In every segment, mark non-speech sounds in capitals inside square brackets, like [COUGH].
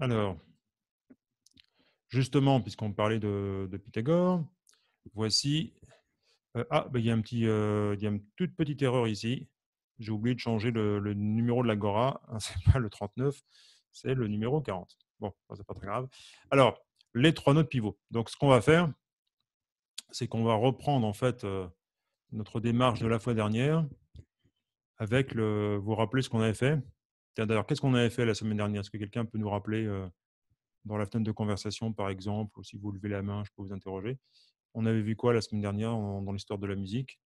Alors, justement, puisqu'on parlait de, Pythagore, voici. Euh, ah, bah, euh, il, y a une toute petite erreur ici. J'ai oublié de changer le, numéro de l'Agora. Ah, [LAUGHS] ce n'est pas le 39, c'est le numéro 40. Bon, bah, c'est pas très grave. Alors, les trois nœuds pivots. Donc, ce qu'on va faire, c'est qu'on va reprendre en fait euh, notre démarche de la fois dernière avec le. Vous vous rappelez ce qu'on avait fait D'ailleurs, qu'est-ce qu'on avait fait la semaine dernière Est-ce que quelqu'un peut nous rappeler euh, dans la fenêtre de conversation, par exemple, ou si vous levez la main, je peux vous interroger. On avait vu quoi la semaine dernière dans l'histoire de la musique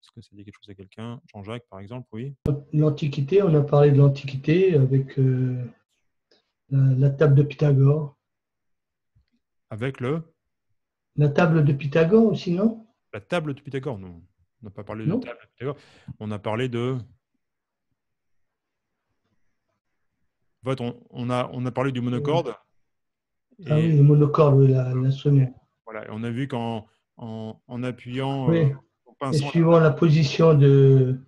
Est-ce que ça dit quelque chose à quelqu'un Jean-Jacques, par exemple, oui L'Antiquité, on a parlé de l'Antiquité avec euh, la, table de Pythagore. Avec le La table de Pythagore aussi, non La table de Pythagore, non. On n'a pas parlé de la table de Pythagore. On a parlé de on, a, on a parlé du monocorde. Ah oui, le monocorde, l'instrument. Voilà, et on a vu qu'en en, appuyant. Oui. Euh, suivant la position de,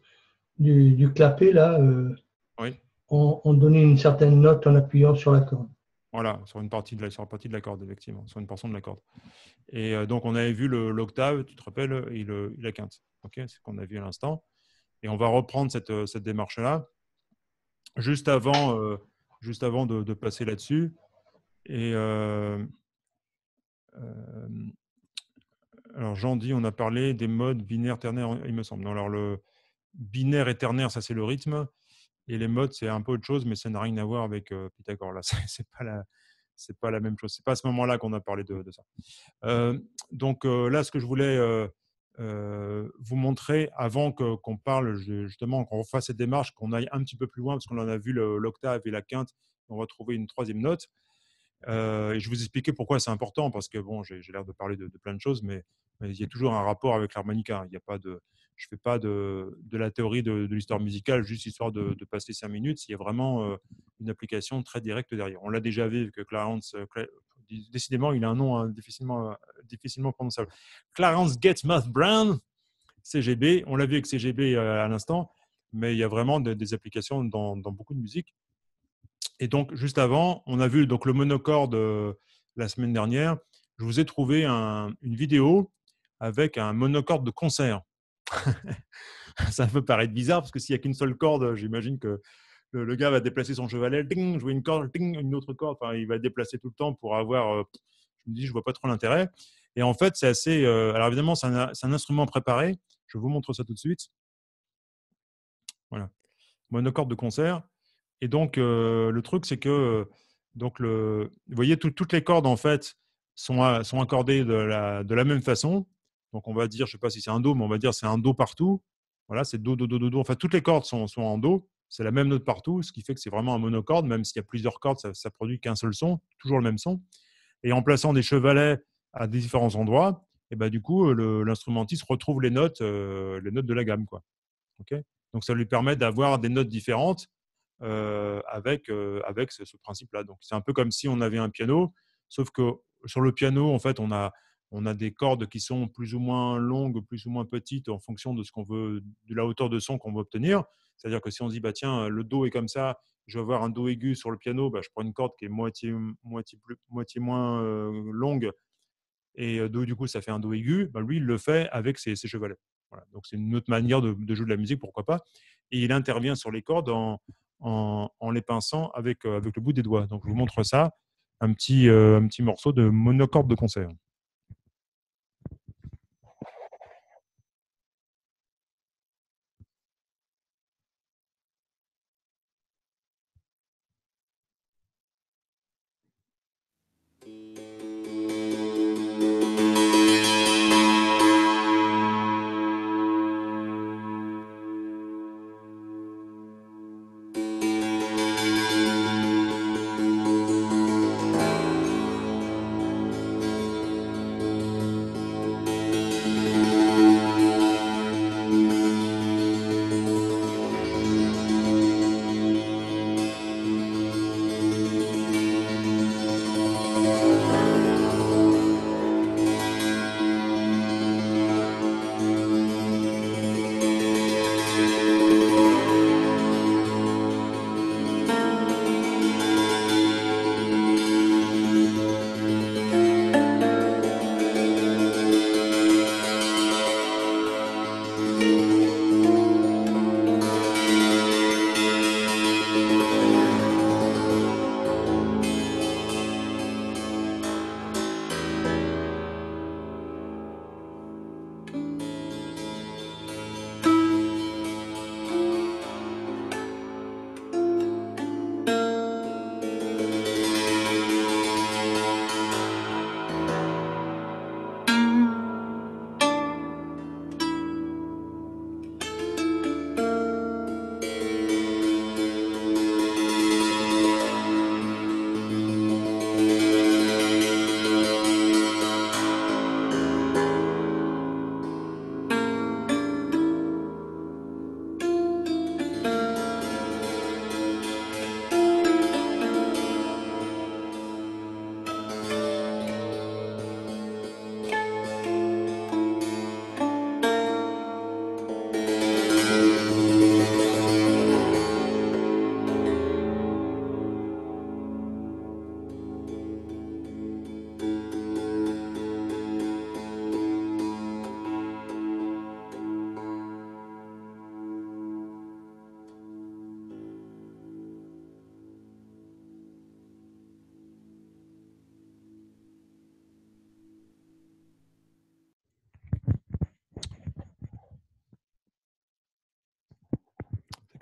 du, clapet, là, euh, oui. on, donnait une certaine note en appuyant sur la corde. Voilà, sur une partie de la, sur partie de la corde, effectivement, sur une portion de la corde. Et euh, donc, on avait vu l'octave, tu te rappelles, et, la quinte. ok C'est ce qu'on a vu à l'instant. Et on va reprendre cette, cette démarche-là juste avant juste avant de, passer là-dessus. Et euh, euh, alors, Jean dit, on a parlé des modes binaire, ternaire, il me semble. alors, le binaire et ternaire, ça c'est le rythme. Et les modes, c'est un peu autre chose, mais ça n'a rien à voir avec euh, Pythagore. Là, [LAUGHS] c'est pas la, c'est pas la même chose. C'est pas à ce moment-là qu'on a parlé de, de ça. donc là, ce que je voulais euh, vous montrer, avant qu'on parle justement, qu'on refasse cette démarche, qu'on aille un petit peu plus loin, parce qu'on en a vu l'octave et la quinte, on va trouver une troisième note. Euh, et je vais vous expliquer pourquoi c'est important, parce que bon, j'ai l'air de parler de, plein de choses, mais, il y a toujours un rapport avec l'harmonica. Il n'y a pas de, je fais pas de, de la théorie de, l'histoire musicale juste histoire de, passer cinq minutes. Il y a vraiment euh, une application très directe derrière. On l'a déjà vu avec Clarence, décidément, il a un nom hein, euh, difficilement, prononçable. Clarence Getmouth Brown, CGB, on l'a vu avec CGB euh, à l'instant, mais il y a vraiment des applications dans, beaucoup de musique. Et donc, juste avant, on a vu donc, le monocorde euh, la semaine dernière. Je vous ai trouvé une vidéo avec un monocorde de concert. [LAUGHS] ça peut paraître bizarre parce que s'il n'y a qu'une seule corde, j'imagine que le, gars va déplacer son chevalet, Je jouer une corde, une autre corde. il va déplacer tout le temps pour avoir. Euh, je me dis, je vois pas trop l'intérêt. Et en fait, c'est assez. Euh, alors évidemment, c'est un, instrument préparé. Je vous montre ça tout de suite. Voilà, monocorde de concert. Et donc, euh, le truc, c'est que donc le, vous voyez toutes les cordes en fait sont, sont accordées de la, de la même façon. Donc on va dire, je ne sais pas si c'est un do, mais on va dire c'est un do partout. Voilà, c'est do, do, do, do, do. Enfin, toutes les cordes sont, sont en do. C'est la même note partout, ce qui fait que c'est vraiment un monocorde, même s'il y a plusieurs cordes, ça, ne produit qu'un seul son, toujours le même son. Et en plaçant des chevalets à des différents endroits, et ben, du coup, euh, l'instrumentiste retrouve les notes, euh, les notes de la gamme. Quoi. Donc ça lui permet d'avoir des notes différentes euh, avec, avec ce, ce principe-là. Donc c'est un peu comme si on avait un piano, sauf que sur le piano, en fait, on a, on a des cordes qui sont plus ou moins longues, plus ou moins petites en fonction de ce qu'on veut, de la hauteur de son qu'on veut obtenir. C'est-à-dire que si on se dit, bah, tiens, le Do est comme ça, je vais avoir un Do aigu sur le piano, bah, je prends une corde qui est moitié, moitié, plus, moitié moins longue, et Do, du coup, ça fait un Do aigu, bah, lui, il le fait avec ses, chevalets. Donc, c'est une autre manière de, jouer de la musique, pourquoi pas. Et il intervient sur les cordes en, en, les pinçant avec, avec le bout des doigts. Donc, je vous montre ça, un petit, un petit morceau de monocorde de concert.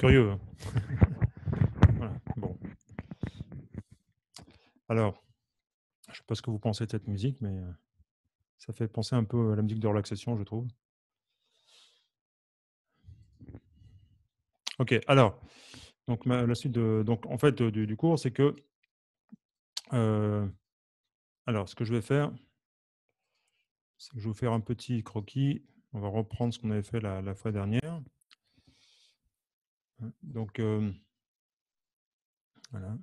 curieux. Hein. [LAUGHS] bon. Alors, je ne sais pas ce que vous pensez de cette musique, mais euh, ça fait penser un peu à la musique de relaxation, je trouve. Ok, alors, donc la suite de, donc en fait du, cours, c'est que, euh, alors, ce que je vais faire, c'est que je vais vous faire un petit croquis. On va reprendre ce qu'on avait fait la, la fois dernière. Hein, donc, voilà.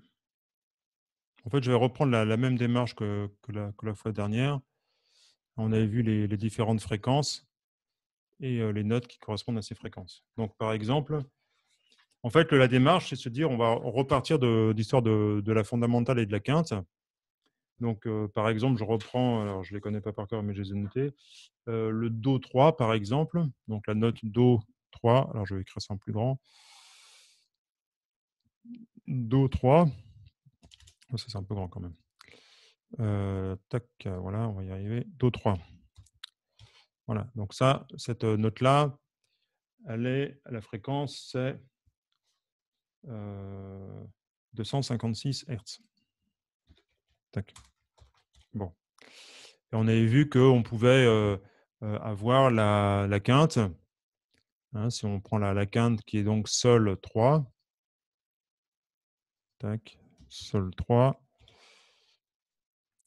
En fait, je vais reprendre la, même démarche que, la, fois dernière. On avait vu les, différentes fréquences et les notes qui correspondent à ces fréquences. Donc, par exemple, en fait, la démarche, c'est de se dire, on va repartir de l'histoire de, la fondamentale et de la quinte. Donc, par exemple, je reprends, alors je les connais pas par cœur, mais je les ai notés, le Do3, par exemple, donc la note Do3, alors je vais écrire ça en plus grand, do 3. ça, c'est un peu grand quand même. Euh, tac, voilà, on va y arriver. Do 3. Voilà, donc ça, cette euh, note-là, elle est, la fréquence, c'est 256 euh, Hz. Tac. Bon. Et on avait vu qu'on pouvait avoir la, quinte. Hein, si on prend la, la quinte qui est donc Sol 3, Tac, sol 3.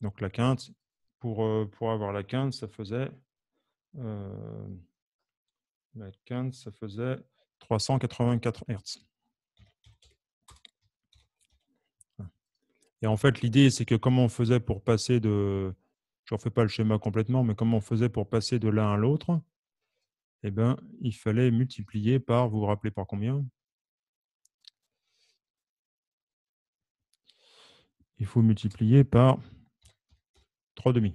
Donc la quinte, pour, euh, pour avoir la quinte, ça faisait, euh, la quinte, ça faisait 384 Hz. Et en fait, l'idée, c'est que comment on faisait pour passer de. Je ne refais pas le schéma complètement, mais comment on faisait pour passer de l'un à l'autre Eh bien, il fallait multiplier par, vous vous rappelez par combien il faut multiplier par 3,5.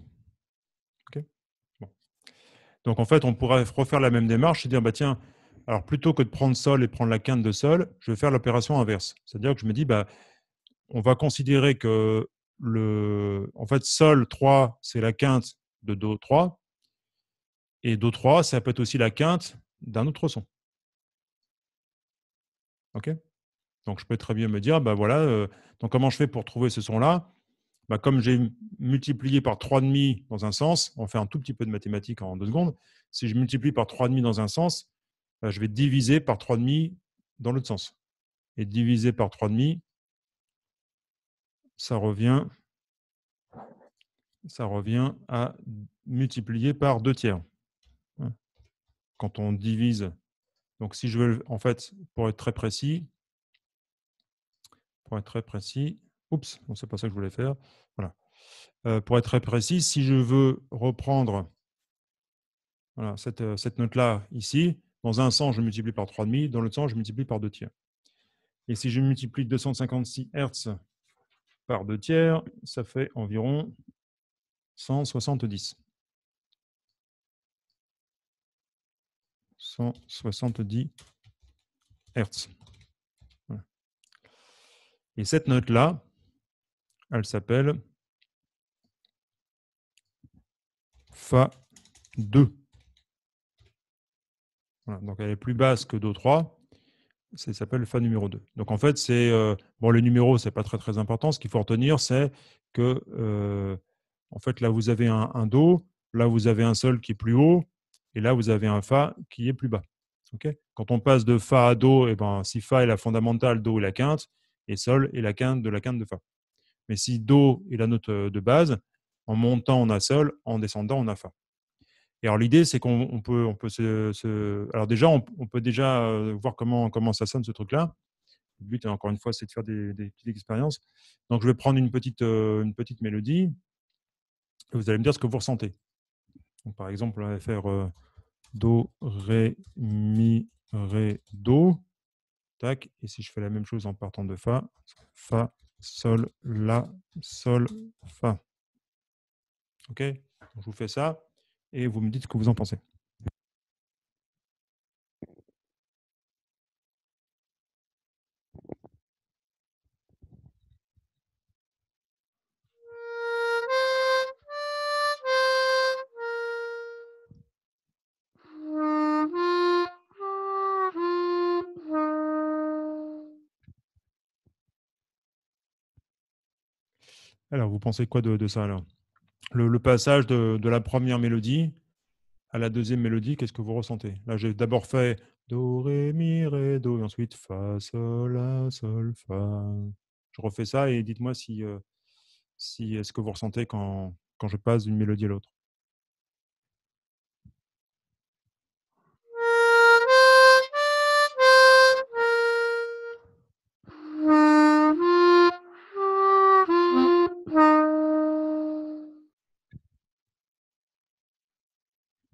Donc en fait, on pourrait refaire la même démarche et dire, bah, tiens, alors plutôt que de prendre sol et prendre la quinte de sol, je vais faire l'opération inverse. C'est-à-dire que je me dis, bah, on va considérer que le, en fait, sol 3, c'est la quinte de Do 3. Et Do 3, ça peut être aussi la quinte d'un autre son. OK donc, je peux très bien me dire, ben voilà, euh, donc comment je fais pour trouver ce son-là bah, Comme j'ai multiplié par 3,5 dans un sens, on fait un tout petit peu de mathématiques en deux secondes, si je multiplie par 3,5 dans un sens, bah, je vais diviser par 3,5 dans l'autre sens. Et diviser par 3,5, ça revient, ça revient à multiplier par 2 tiers. Hein. Quand on divise, donc si je veux, en fait, pour être très précis, pour être très précis, oups, pas ça que je voulais faire. Voilà. Euh, pour être très précis, si je veux reprendre euh, cette, note-là ici, dans un sens, je multiplie par 3,5, dans l'autre sens, je multiplie par 2 tiers. Et si je multiplie 256 Hz par 2 tiers, ça fait environ 170. 170 Hz. Et cette note-là, elle s'appelle Fa2. donc elle est plus basse que Do3. Ça s'appelle Fa numéro 2. Donc en fait, c'est. Euh, bon, le numéro, ce n'est pas très très important. Ce qu'il faut retenir, c'est que euh, en fait, là, vous avez un, Do, là, vous avez un Sol qui est plus haut, et là, vous avez un Fa qui est plus bas. Quand on passe de Fa à Do, et eh ben, si Fa est la fondamentale, Do est la quinte, et Sol est la quinte de la quinte de Fa. Mais si Do est la note euh, de base, en montant on a Sol, en descendant on a Fa. Et alors l'idée c'est qu'on peut, on peut se, alors déjà on, peut déjà euh, voir comment comment ça sonne ce truc-là. Le but encore une fois c'est de faire des, petites expériences. Donc je vais prendre une petite euh, une petite mélodie vous allez me dire ce que vous ressentez. par exemple on va faire Do Ré Mi Ré Do. Et si je fais la même chose en partant de Fa, Fa, Sol, La, Sol, Fa. OK Je vous fais ça et vous me dites ce que vous en pensez. Alors, vous pensez quoi de, ça alors le, passage de, la première mélodie à la deuxième mélodie, qu'est-ce que vous ressentez Là, j'ai d'abord fait Do, Ré, Mi, Ré, Do, et ensuite Fa, Sol, La, Sol, Fa. Je refais ça et dites-moi si, euh, si est-ce que vous ressentez quand, quand je passe d'une mélodie à l'autre.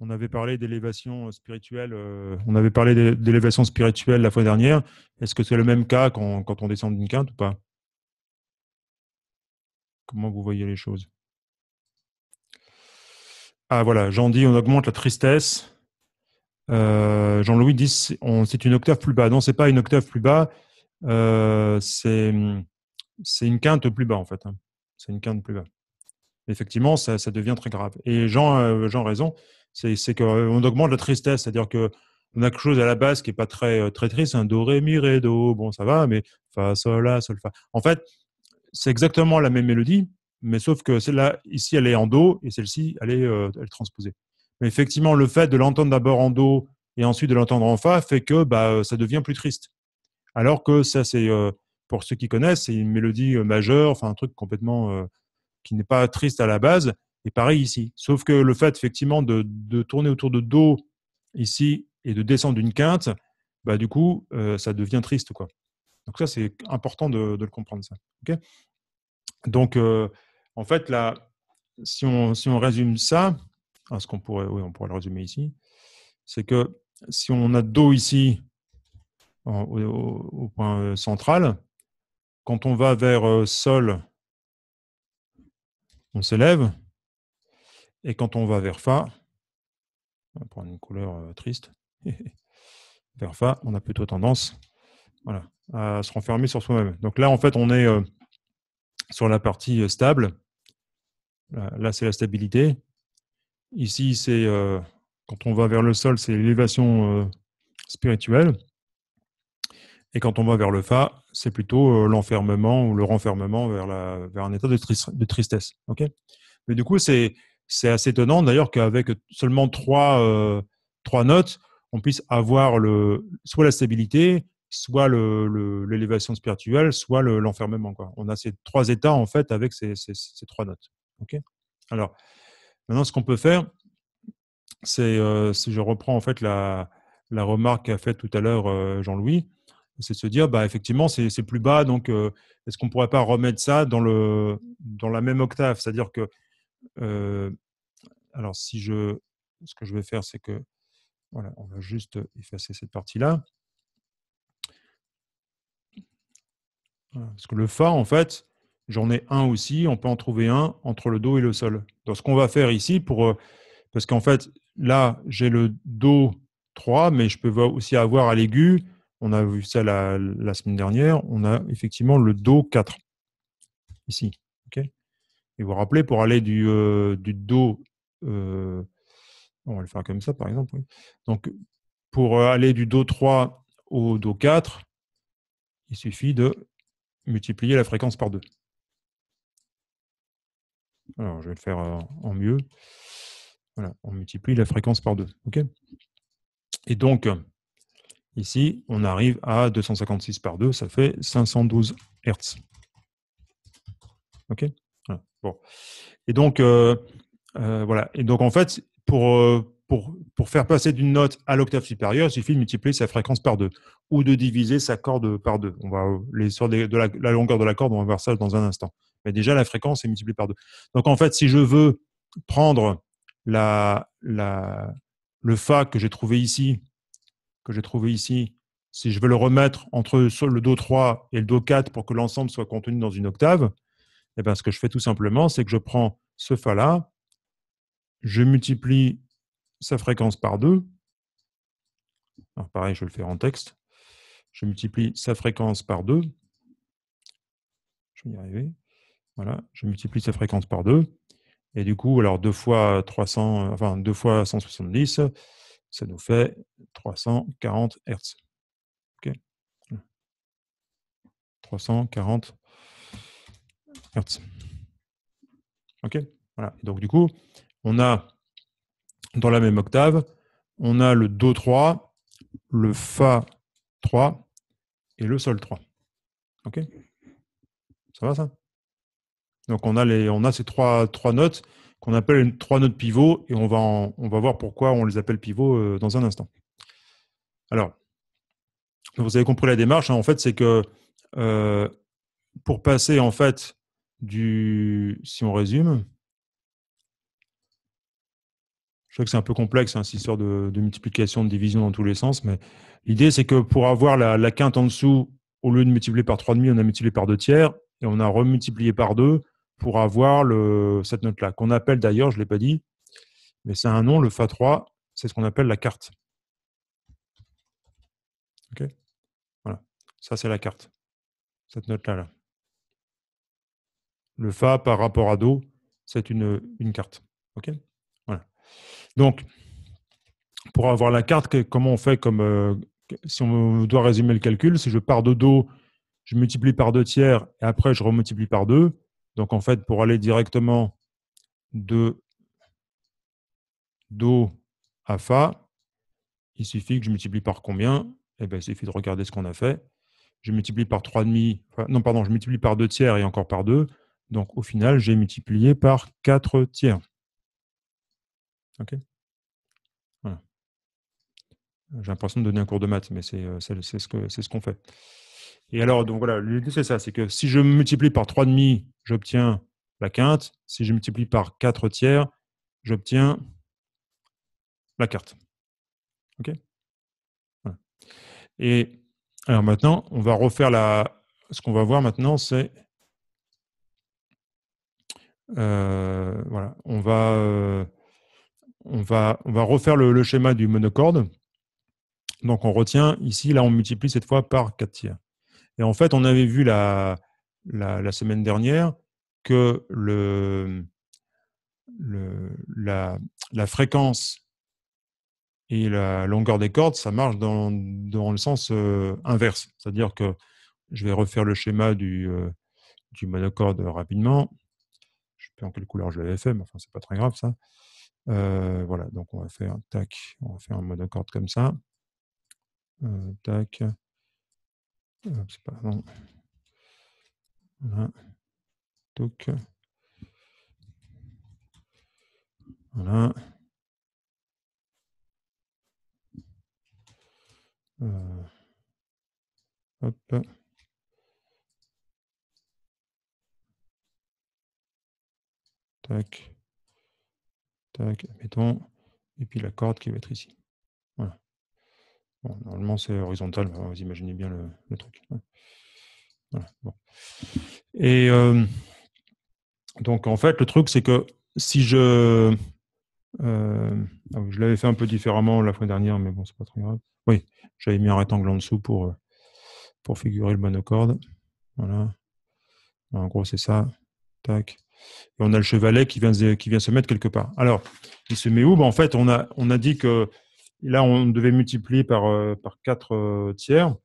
On avait parlé d'élévation euh, spirituelle. Euh, on avait parlé d'élévation spirituelle la fois dernière. Est-ce que c'est le même cas quand, on descend d'une quinte ou pas Comment vous voyez les choses Ah voilà, Jean dit on augmente la tristesse. Euh, Jean-Louis dit c'est une octave plus bas. Non, c'est pas une octave plus bas. c'est une quinte plus bas en fait. Hein. C'est une quinte plus bas. Effectivement, ça, devient très grave. Et Jean, Jean raison c'est qu'on euh, augmente la tristesse, c'est-à-dire que on a quelque chose à la base qui est pas très euh, très triste, un do ré mi ré do, bon ça va, mais fa sol la sol fa. En fait, c'est exactement la même mélodie, mais sauf que celle-là ici elle est en do et celle-ci elle est, euh, elle transposée. Mais effectivement, le fait de l'entendre d'abord en do et ensuite de l'entendre en fa fait que bah ça devient plus triste. Alors que ça c'est pour ceux qui connaissent, c'est une mélodie majeure, enfin un truc complètement qui n'est pas triste à la base, et pareil ici. Sauf que le fait, effectivement, de, tourner autour de dos ici et de descendre d'une quinte, bah, du coup, euh, ça devient triste. Quoi. Donc, ça, c'est important de, le comprendre. Ça. Donc, euh, en fait, là, si on, résume ça, ah, ce qu'on pourrait, oui, on pourrait le résumer ici, c'est que si on a dos ici au, point euh, central, quand on va vers sol, on s'élève. Et quand on va vers Fa, on va prendre une couleur euh, triste, [LAUGHS] vers Fa, on a plutôt tendance voilà, à se renfermer sur soi-même. Donc là, en fait, on est euh, sur la partie euh, stable. Là, c'est la stabilité. Ici, c'est quand on va vers le sol, c'est l'élévation spirituelle. Et quand on va vers le Fa, c'est plutôt l'enfermement ou le renfermement vers, la, un état de, tristesse. Ok Mais du coup, c'est c'est assez étonnant d'ailleurs qu'avec seulement trois, euh, trois notes, on puisse avoir le, soit la stabilité, soit l'élévation spirituelle, soit l'enfermement. on a ces trois états en fait avec ces, trois notes. Alors, maintenant, ce qu'on peut faire, c'est, euh, je reprends en fait la, remarque qu'a faite tout à l'heure euh, Jean-Louis, c'est de se dire, bah, effectivement, c'est plus bas, donc est-ce qu'on ne pourrait pas remettre ça dans, le, dans la même octave C'est-à-dire que alors si je, ce que je vais faire, c'est que, voilà, on va juste effacer cette partie-là. parce que le Fa, en fait, j'en ai un aussi, on peut en trouver un entre le Do et le Sol. Donc ce qu'on va faire ici, pour, euh, parce qu'en fait, là, j'ai le Do 3, mais je peux aussi avoir à l'aigu, on a vu ça la, semaine dernière, on a effectivement le Do 4, ici. et vous vous rappelez, pour aller du, euh, du Do on va le faire comme ça par exemple. Donc pour aller du Do 3 au Do 4, il suffit de multiplier la fréquence par 2. Alors, je vais le faire en mieux. Voilà, on multiplie la fréquence par 2. ok Et donc, ici, on arrive à 256 par 2, ça fait 512 Hz. ok bon. Et donc, euh, voilà. Et donc, en fait, euh, pour, faire passer d'une note à l'octave supérieure, il suffit de multiplier sa fréquence par deux ou de diviser sa corde par deux. On va, euh, les, de la, longueur de la corde, on va voir ça dans un instant. Mais déjà, la fréquence est multipliée par deux. Donc, en fait, si je veux prendre la, le Fa que j'ai trouvé ici, que j'ai trouvé ici, si je veux le remettre entre le Do 3 et le Do 4 pour que l'ensemble soit contenu dans une octave, eh bien, ce que je fais tout simplement, c'est que je prends ce Fa là, je multiplie sa fréquence par 2. Alors pareil, je le fais en texte. Je multiplie sa fréquence par 2. Je vais y arriver. Voilà, je multiplie sa fréquence par 2. Et du coup, alors 2 fois 170, euh, ça nous fait 340 Hz. OK 340 Hz. OK Voilà. donc, du coup, on a dans la même octave, on a le Do 3, le Fa 3 et le Sol 3. OK Ça va ça Donc on a, on a ces trois, trois notes qu'on appelle trois notes pivot et on va, on va voir pourquoi on les appelle pivot euh, dans un instant. Alors, vous avez compris la démarche, hein. en fait, c'est que euh, pour passer en fait du. Si on résume, je sais que c'est un peu complexe, hein, cette histoire de, multiplication, de division dans tous les sens, mais l'idée, c'est que pour avoir la, quinte en dessous, au lieu de multiplier par 3,5, on a multiplié par 2 tiers, et on a remultiplié par 2 pour avoir cette note-là, qu'on appelle d'ailleurs, je ne l'ai pas dit, mais c'est un nom, le FA3, c'est ce qu'on appelle la carte. OK Voilà, ça c'est la carte, cette note-là. Là. Le FA par rapport à Do, c'est une, carte. OK donc, pour avoir la carte, comment on fait comme euh, si on doit résumer le calcul Si je pars de dos, je multiplie par deux tiers et après je remultiplie par deux. Donc en fait, pour aller directement de do à fa, il suffit que je multiplie par combien Eh bien, il suffit de regarder ce qu'on a fait. Je multiplie par 3,5, demi. non, pardon, je multiplie par 2 tiers et encore par 2. Donc au final, j'ai multiplié par quatre tiers. OK. J'ai l'impression de donner un cours de maths, mais c'est euh, ce qu'on ce qu'on fait. Et alors, donc voilà, l'idée c'est ça, c'est que si je multiplie par 3,5, j'obtiens la quinte. Si je multiplie par 4 tiers, j'obtiens la carte. OK Et alors maintenant, on va refaire la. Ce qu'on va voir maintenant, c'est. Euh, voilà, on va. Euh, on va, refaire le, schéma du monocorde. Donc on retient ici, là on multiplie cette fois par 4 tiers. Et en fait, on avait vu la, semaine dernière que la, fréquence et la longueur des cordes, ça marche dans, le sens euh, inverse. C'est-à-dire que je vais refaire le schéma du, euh, du monocorde rapidement plus en quelle couleur je l'avais fait, mais enfin, c'est pas très grave ça. Euh, voilà, donc on va faire tac, on va faire un accord comme ça. Euh, tac. pardon. Voilà. Donc. Voilà. Euh, hop. Tac. Tac, Mettons Et puis la corde qui va être ici. Voilà. normalement, c'est horizontal. vous imaginez bien le, truc. Voilà. Et euh, donc, en fait, le truc, c'est que si je. Euh, ah je l'avais fait un peu différemment la fois dernière, mais bon, c'est pas très grave. Oui, j'avais mis un rectangle en dessous pour, pour figurer le monocorde. Voilà. En gros, c'est ça. Tac et on a le chevalet qui vient, qui vient se mettre quelque part. Alors, il se met où ben, En fait, on a, on a dit que là, on devait multiplier par, euh, par 4 euh, tiers.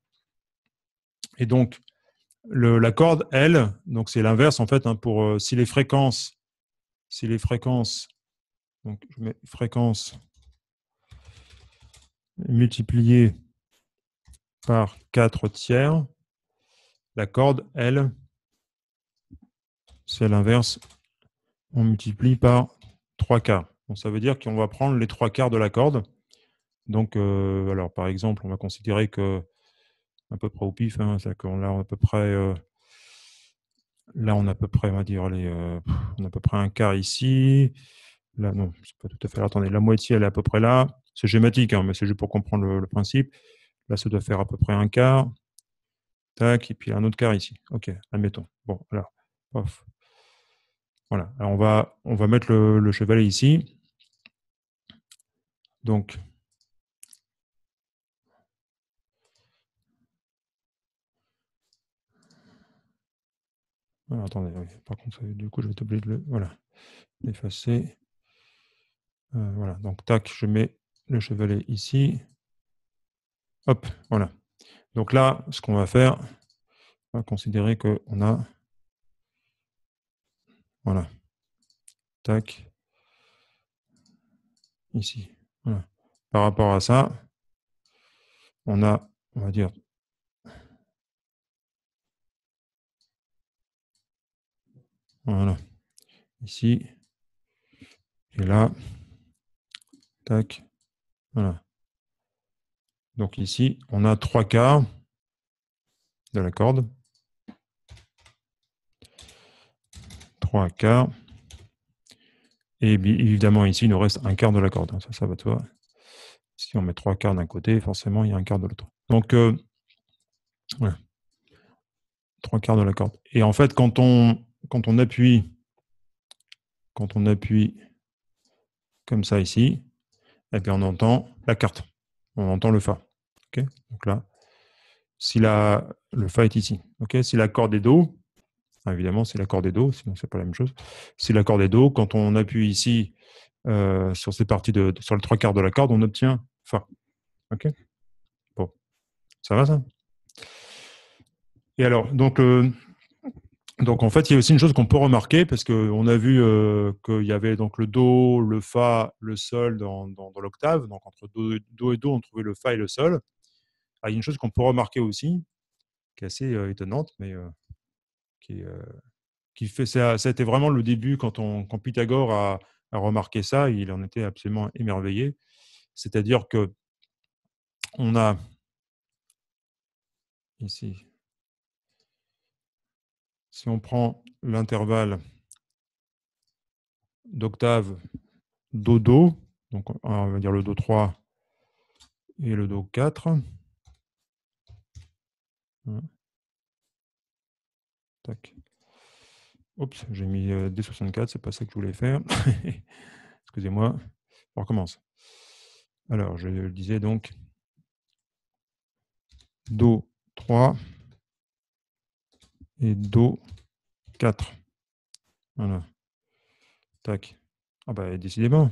Et donc, la corde, L, donc c'est l'inverse en fait, hein, pour euh, si les fréquences, si les fréquences, donc je mets fréquence par 4 tiers, la corde, L... C'est l'inverse, on multiplie par 3 quarts. Donc, ça veut dire qu'on va prendre les 3 quarts de la corde. Donc, euh, alors, par exemple, on va considérer que, à peu près au pif, hein, là, on a à peu près, euh, là, on a à peu près, on va dire, les, euh, on a à peu près un quart ici. Là, non, c'est pas tout à fait. attendez, la moitié, elle est à peu près là. C'est schématique, hein, mais c'est juste pour comprendre le, principe. Là, ça doit faire à peu près un quart. Tac, et puis un autre quart ici. OK, admettons. Bon, alors, voilà, on va, on va mettre le, chevalet ici. Donc, attendez, par contre, euh, du coup, je vais t'oublier de le voilà, effacer. Euh, voilà, donc tac, je mets le chevalet ici. Hop, voilà. Donc là, ce qu'on va faire, on va considérer qu'on a voilà. Tac. Ici. Par rapport à ça, on a, on va dire, voilà. Ici. Et là. Tac. Voilà. Donc ici, on a trois quarts de la corde. 3 quarts. Et évidemment, ici, il nous reste un quart de la corde. Ça, ça va toi. Si on met trois quarts d'un côté, forcément, il y a un quart de l'autre. Donc, euh, Trois quarts de la corde. Et en fait, quand on, quand on appuie, quand on appuie comme ça ici, et eh bien on entend la carte. On entend le Fa. ok Donc là, si la, le Fa est ici. ok si la corde est Do, évidemment, c'est des Do, sinon c'est pas la même chose. C'est des Do. Quand on appuie ici euh, sur ces parties de, sur le trois quarts de la corde, on obtient Fa. Ok. Bon, ça va ça. Et alors, donc, euh, donc en fait, il y a aussi une chose qu'on peut remarquer parce qu'on a vu euh, qu'il y avait donc le Do, le Fa, le Sol dans, l'octave. Donc entre do, et Do, on trouvait le Fa et le Sol. Ah, il y a une chose qu'on peut remarquer aussi, qui est assez étonnante, mais euh, qui, fait ça. C'était vraiment le début quand, on, Pythagore a, remarqué ça, il en était absolument émerveillé. C'est-à-dire que on a ici, si on prend l'intervalle d'octave do-do, donc euh, on va dire le do3 et le do4. Oups, j'ai mis euh, D64, c'est pas ça que je voulais faire. [LAUGHS] Excusez-moi, on recommence. Alors, je le disais donc, Do 3 et Do 4. Voilà. Tac. Ah bah décidément,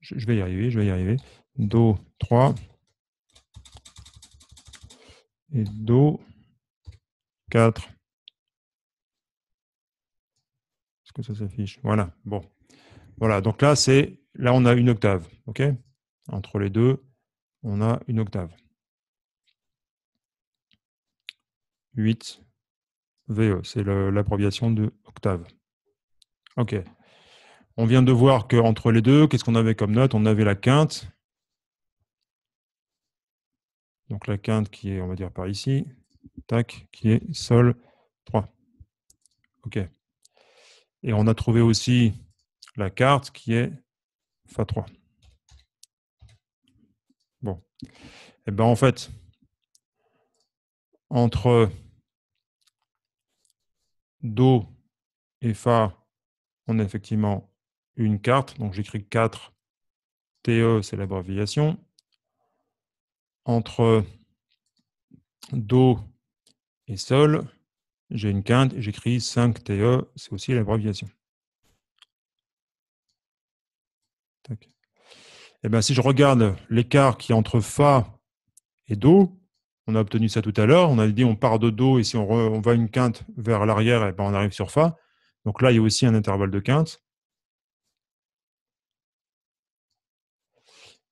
je, je vais y arriver, je vais y arriver. Do 3 et Do 4. que ça s'affiche. Voilà. Bon. Voilà. Donc là, c'est là on a une octave. Ok. Entre les deux, on a une octave. 8 VE, c'est l'abréviation de octave. Ok. On vient de voir qu'entre les deux, qu'est-ce qu'on avait comme note On avait la quinte. Donc la quinte qui est, on va dire, par ici. Tac, qui est Sol 3. OK. Et on a trouvé aussi la carte qui est Fa3. Bon. Et eh bien en fait, entre Do et Fa, on a effectivement une carte. Donc j'écris 4. TE, c'est l'abréviation. Entre Do et Sol, j'ai une quinte, j'écris 5 TE, c'est aussi l'abréviation. Et eh ben, si je regarde l'écart qui entre Fa et Do, on a obtenu ça tout à l'heure, on a dit on part de Do et si on, va une quinte vers l'arrière, eh ben on arrive sur Fa. Donc là, il y a aussi un intervalle de quinte.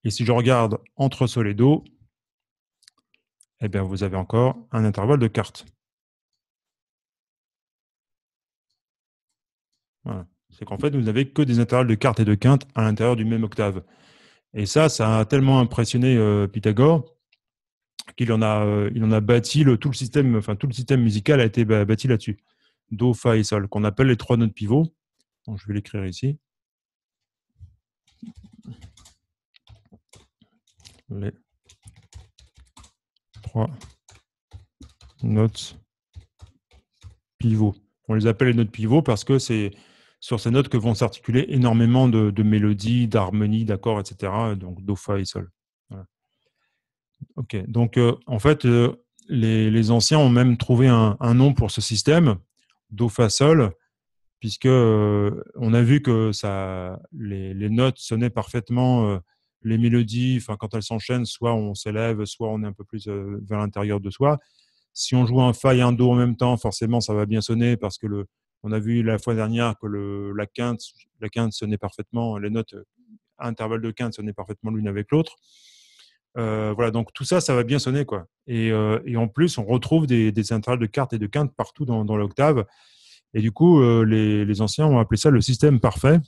Et si je regarde entre Sol et Do, eh bien, vous avez encore un intervalle de quarte. C'est qu'en fait, vous n'avez que des intervalles de quarte et de quinte à l'intérieur du même octave. Et ça, ça a tellement impressionné euh, Pythagore qu'il en a, euh, il en a bâti le, tout le système, enfin tout le système musical a été bâti là-dessus. Do, Fa et Sol, qu'on appelle les trois notes pivots. Donc, je vais l'écrire ici. Les trois notes pivots. On les appelle les notes pivots parce que c'est sur ces notes que vont s'articuler énormément de, mélodies, d'harmonies, d'accords, etc. Donc do, fa et sol. Ok. Donc euh, en fait, euh, les, anciens ont même trouvé un, nom pour ce système do, fa, sol, puisque euh, on a vu que ça, les, notes sonnaient parfaitement. les mélodies, enfin quand elles s'enchaînent, soit on s'élève, soit on est un peu plus vers l'intérieur de soi. Si on joue un fa et un do en même temps, forcément ça va bien sonner parce que le, on a vu la fois dernière que la quinte, la quinte sonnait parfaitement, les notes à intervalle de quinte sonnaient parfaitement l'une avec l'autre. Euh, voilà, donc tout ça, ça va bien sonner. Quoi. Et, euh, en plus, on retrouve des, intervalles de cartes et de quinte partout dans, l'octave. Et du coup, euh, les, les, anciens ont appelé ça le système parfait.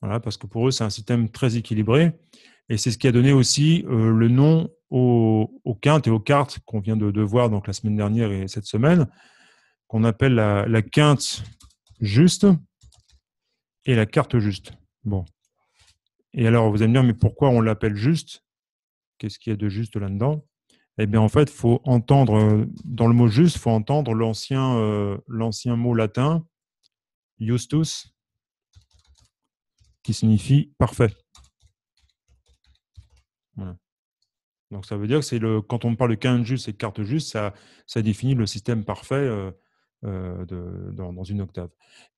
Voilà, parce que pour eux, c'est un système très équilibré. Et c'est ce qui a donné aussi le nom aux, quintes et aux cartes qu'on vient de, voir donc la semaine dernière et cette semaine, qu'on appelle la, quinte juste et la carte juste. Bon. Et alors, vous allez me dire, mais pourquoi on l'appelle juste Qu'est-ce qu'il y a de juste là-dedans Eh bien, en fait, faut entendre, euh, dans le mot juste, il faut entendre l'ancien euh, mot latin, justus, qui signifie parfait. Voilà. Donc ça veut dire que c'est le, quand on parle de quinte juste et de carte juste, ça, définit le système parfait euh, euh, dans, une octave.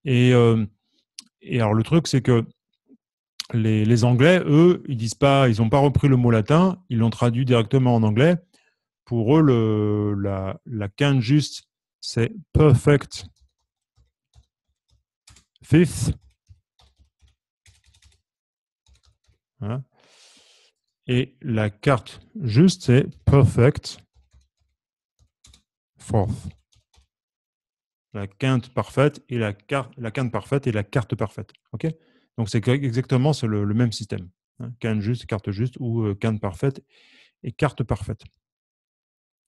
Euh, et, alors le truc, c'est que les, Anglais, eux, ils disent pas, ils n'ont pas repris le mot latin, ils l'ont traduit directement en anglais. Pour eux, la, la quinte juste, c'est perfect fifth. Hein? Et la carte juste, c'est perfect fourth. La quinte parfaite et la, carte, la parfaite et la carte parfaite. Donc, c'est exactement le, même système. Hein. quinte juste, carte juste ou euh, quinte parfaite et carte parfaite.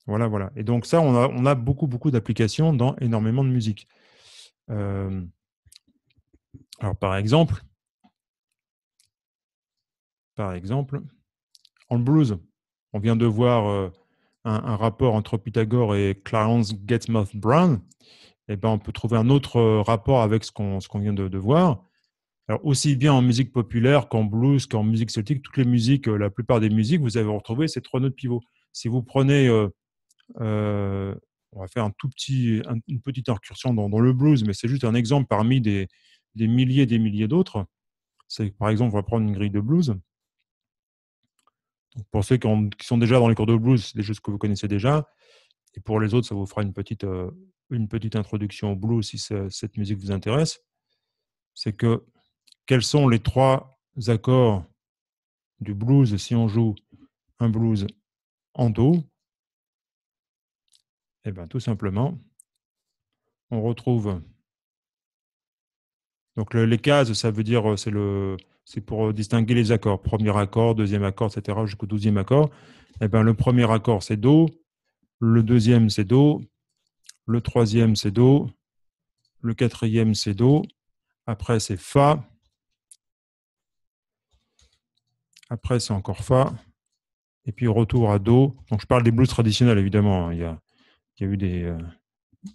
Voilà, voilà. Et donc ça, on a, on a beaucoup, beaucoup d'applications dans énormément de musique. Euh, alors, par exemple, par exemple, en blues. On vient de voir euh, un, rapport entre Pythagore et Clarence Getmouth Brown. Et eh ben, on peut trouver un autre euh, rapport avec ce qu'on vient de, voir. Alors, aussi bien en musique populaire qu'en blues, qu'en musique celtique, toutes les musiques, euh, la plupart des musiques, vous avez retrouvé ces trois notes pivot. Si vous prenez, on va faire un tout petit, une petite incursion dans, le blues, mais c'est juste un exemple parmi des, milliers et des milliers d'autres. par exemple, on va prendre une grille de blues pour ceux qui, sont déjà dans les cours de blues, c'est des choses que vous connaissez déjà. Et pour les autres, ça vous fera une petite, euh, une petite introduction au blues si cette musique vous intéresse. C'est que quels sont les trois accords du blues si on joue un blues en Do Eh bien, tout simplement, on retrouve. Donc, les cases, ça veut dire, euh, c'est le, c'est pour euh, distinguer les accords. Premier accord, deuxième accord, etc., jusqu'au douzième accord. Eh ben, le premier accord, c'est Do. Le deuxième, c'est Do. Le troisième, c'est Do. Le quatrième, c'est Do. Après, c'est Fa. Après, c'est encore Fa. Et puis, retour à Do. Donc, je parle des blues traditionnels, évidemment. Hein. Il y a, eu des. Euh,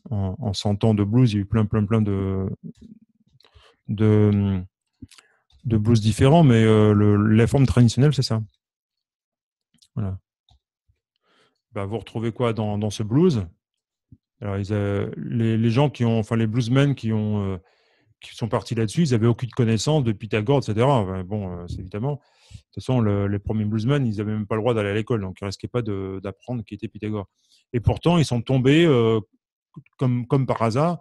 en, en ans de blues, il y a eu plein, plein, plein de, de hum, de blues différents, mais euh, les le, la forme traditionnelle, c'est ça. Voilà. Bah, vous retrouvez quoi dans, dans ce blues Alors, les, les, gens qui ont, enfin, les bluesmen qui ont, euh, qui sont partis là-dessus, ils n'avaient aucune connaissance de Pythagore, etc. bon, euh, c'est évidemment. De toute façon, les premiers bluesmen, ils n'avaient même pas le droit d'aller à l'école, donc ils risquaient pas d'apprendre qui était Pythagore. Et pourtant, ils sont tombés comme, comme par hasard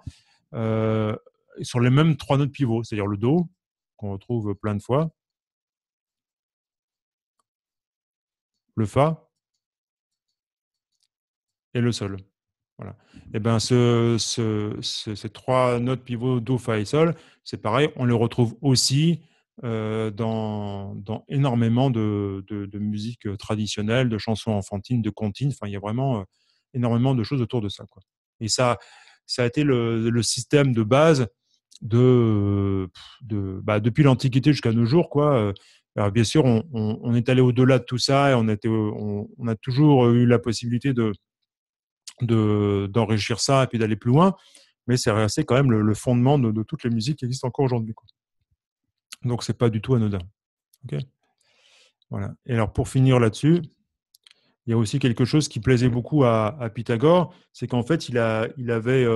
sur les mêmes trois notes pivots, c'est-à-dire le Do, qu'on retrouve plein de fois. Le Fa et le Sol. Voilà. Et eh ben ce, ces trois notes pivots Do, Fa et Sol, c'est pareil, on les retrouve aussi euh, dans, énormément de, de, de, musique traditionnelle, de chansons enfantines, de comptines. Enfin, il y a vraiment euh, énormément de choses autour de ça. Quoi. Et ça, ça a été le système de base euh, bah, depuis l'Antiquité jusqu'à nos jours, quoi. Euh. Alors bien sûr, on, est allé au-delà de tout ça et on, euh, a toujours eu la possibilité de d'enrichir ça et puis d'aller plus loin, mais c'est quand même le, fondement de, toutes les musiques qui existent encore aujourd'hui. Donc c'est pas du tout anodin. voilà. Et alors pour finir là-dessus, il y a aussi quelque chose qui plaisait beaucoup à, Pythagore, c'est qu'en fait il, a, il avait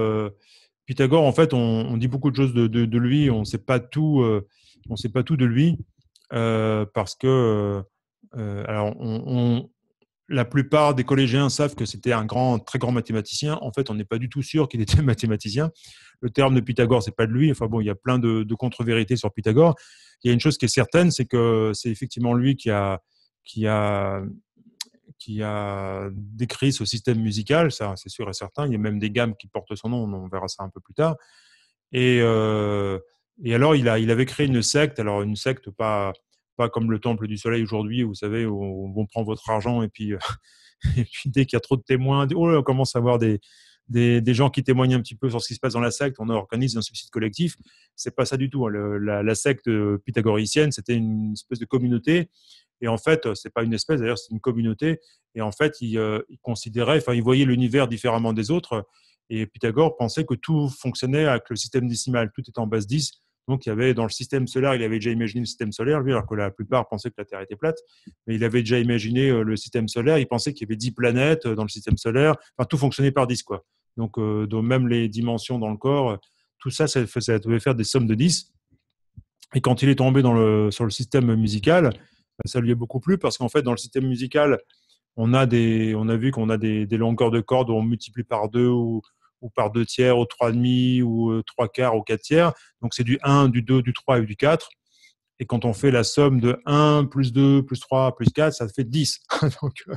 Pythagore, en fait, on, dit beaucoup de choses de, lui, on ne sait pas tout, euh, on sait pas tout de lui euh, parce que, euh, alors, la plupart des collégiens savent que c'était un grand, très grand mathématicien. En fait, on n'est pas du tout sûr qu'il était [LAUGHS] mathématicien. Le terme de Pythagore, c'est pas de lui. Enfin bon, il y a plein de, de contre-vérités sur Pythagore. Il y a une chose qui est certaine, c'est que c'est effectivement lui qui a, qui a qui a décrit ce système musical, ça c'est sûr et certain. Il y a même des gammes qui portent son nom, on verra ça un peu plus tard. Et, euh, et alors, il, a, il avait créé une secte, alors une secte pas, pas comme le Temple du Soleil aujourd'hui, vous savez, on, prend votre argent et puis, euh, [LAUGHS] puis dès qu'il y a trop de témoins, oh on commence à avoir des, des, gens qui témoignent un petit peu sur ce qui se passe dans la secte, on organise un suicide collectif. C'est pas ça du tout. Hein. la, la, secte euh, pythagoricienne, c'était une espèce de communauté et en fait, euh, c'est pas une espèce, d'ailleurs, c'est une communauté. Et en fait, ils, voyait euh, considéraient, enfin, ils voyaient l'univers différemment des autres. Et Pythagore pensait que tout fonctionnait avec le système décimal, tout était en base 10. Donc, il y avait dans le système solaire, il avait déjà imaginé le système solaire, lui, alors que la plupart pensaient que la Terre était plate, mais il avait déjà imaginé euh, le système solaire, il pensait qu'il y avait 10 planètes dans le système solaire, enfin, tout fonctionnait par 10, quoi. Donc, même les dimensions dans le corps, tout ça, ça, devait faire des sommes de 10. Et quand il est tombé dans le, sur le système musical, ben, ça lui est beaucoup plus parce qu'en fait, dans le système musical, on a, des, on a vu qu'on a des, des, longueurs de cordes où on multiplie par deux ou, ou par deux tiers, ou trois demi, ou euh, trois quarts, ou quatre tiers. Donc c'est du 1, du 2, du 3 et du 4. Et quand on fait la somme de 1 plus 2 plus 3 plus 4, ça fait 10. [LAUGHS] Donc euh,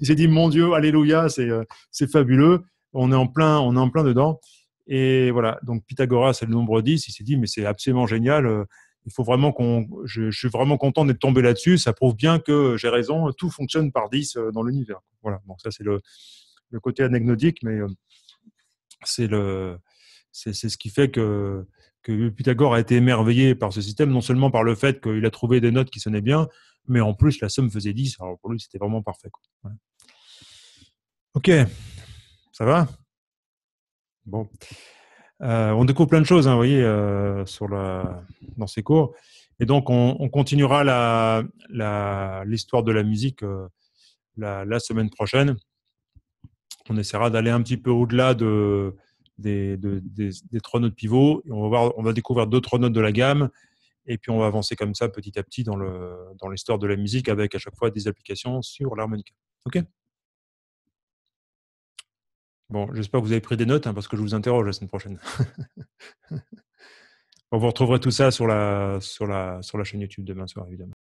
il s'est dit, mon Dieu, alléluia, euh, c'est fabuleux. On est, en plein, on est en plein dedans. Et voilà, donc Pythagoras, c'est le nombre 10. Il s'est dit, mais c'est absolument génial il faut vraiment qu'on. Je, suis vraiment content d'être tombé là-dessus. Ça prouve bien que j'ai raison. Tout fonctionne par 10 euh, dans l'univers. Voilà. Bon, ça c'est le, côté anecdotique, mais euh, c'est le c'est ce qui fait que que Pythagore a été émerveillé par ce système, non seulement par le fait qu'il a trouvé des notes qui sonnaient bien, mais en plus la somme faisait 10. pour lui, c'était vraiment parfait. Ok, ça va Bon. Euh, on découvre plein de choses, hein, vous voyez, euh, sur la, dans ces cours. Et donc, on, continuera l'histoire de la musique euh, la, semaine prochaine. On essaiera d'aller un petit peu au-delà de, des, trois notes pivots. on, va voir, on va découvrir d'autres notes de la gamme. Et puis, on va avancer comme ça petit à petit dans l'histoire dans de la musique avec à chaque fois des applications sur l'harmonica. OK Bon, j'espère que vous avez pris des notes hein, parce que je vous interroge la semaine prochaine. [LAUGHS] On vous retrouvera tout ça sur la, sur la, sur la chaîne YouTube demain soir, évidemment.